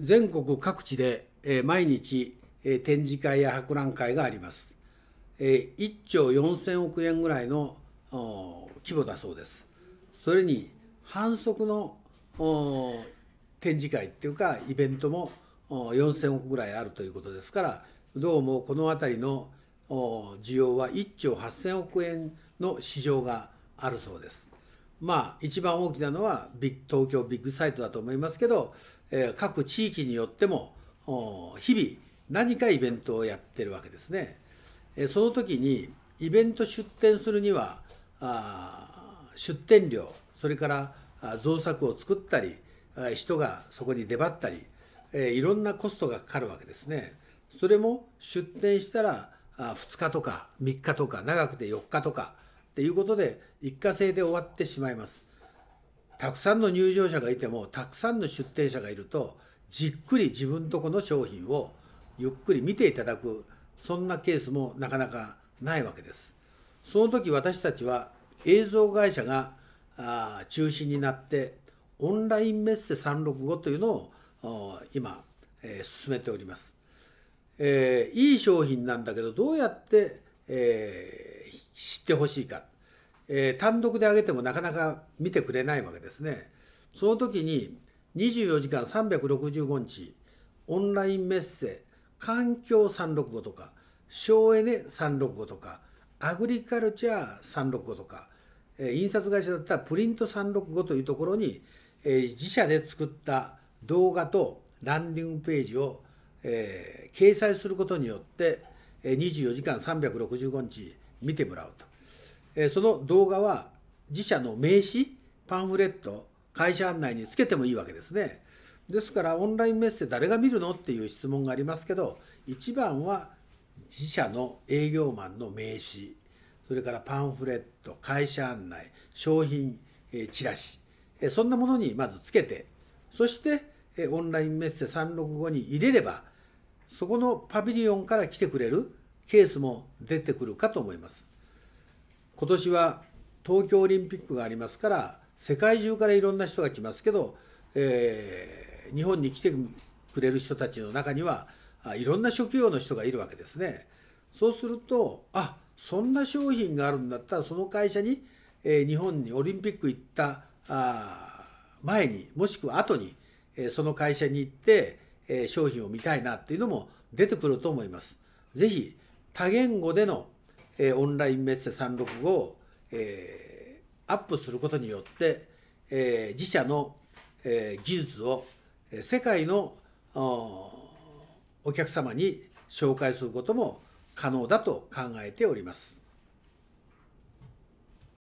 全国各地で、え毎日、え展示会や博覧会があります、え1兆4000億円ぐらいの規模だそうですそれに反則の展示会っていうかイベントも4,000億ぐらいあるということですからどうもこの辺りの需要は1兆8,000億円の市場があるそうです。まあ、一番大きなのは東京ビッグサイトだと思いますけど、えー、各地域によっても日々何かイベントをやってるわけですね。えー、その時にイベント出店するには出店料それから造作を作ったり人がそこに出張ったり、えー、いろんなコストがかかるわけですね。それも出店したら2日とか3日とか長くて4日とか。っていうことで一過性で終わってしまいます。たくさんの入場者がいてもたくさんの出店者がいるとじっくり自分とこの商品をゆっくり見ていただくそんなケースもなかなかないわけです。その時私たちは映像会社が中心になってオンラインメッセ365というのを今、え進めております、えー、いい商品なんだけどどうやって、えー知ってほしいか、えー、単独であげてもなかなか見てくれないわけですね。その時に24時間365日オンラインメッセ環境365とか省エネ365とかアグリカルチャー365とか、えー、印刷会社だったらプリント365というところに、えー、自社で作った動画とランディングページを、えー、掲載することによって、24時間365日見てもらうと、えー、その動画は自社の名刺パンフレット会社案内につけてもいいわけですねですからオンラインメッセ誰が見るのっていう質問がありますけど一番は自社の営業マンの名刺それからパンフレット会社案内商品、えチラシ、えそんなものにまずつけてそして、えオンラインメッセ365に入れればそこのパビリオンから来てくれるケースも出てくるかと思います。今年は東京オリンピックがありますから世界中からいろんな人が来ますけど、えー、日本に来てくれる人たちの中にはいろんな職業の人がいるわけですね。そうするとあそんな商品があるんだったらその会社に、えー、日本にオリンピック行ったあ前にもしくは後に、えー、その会社に行って、えー、商品を見たいなっていうのも出てくると思います。ぜひ多言語での、えー、オンラインメッセ365を、えー、アップすることによって、えー、自社の、えー、技術を世界のお客様に紹介することも可能だと考えております。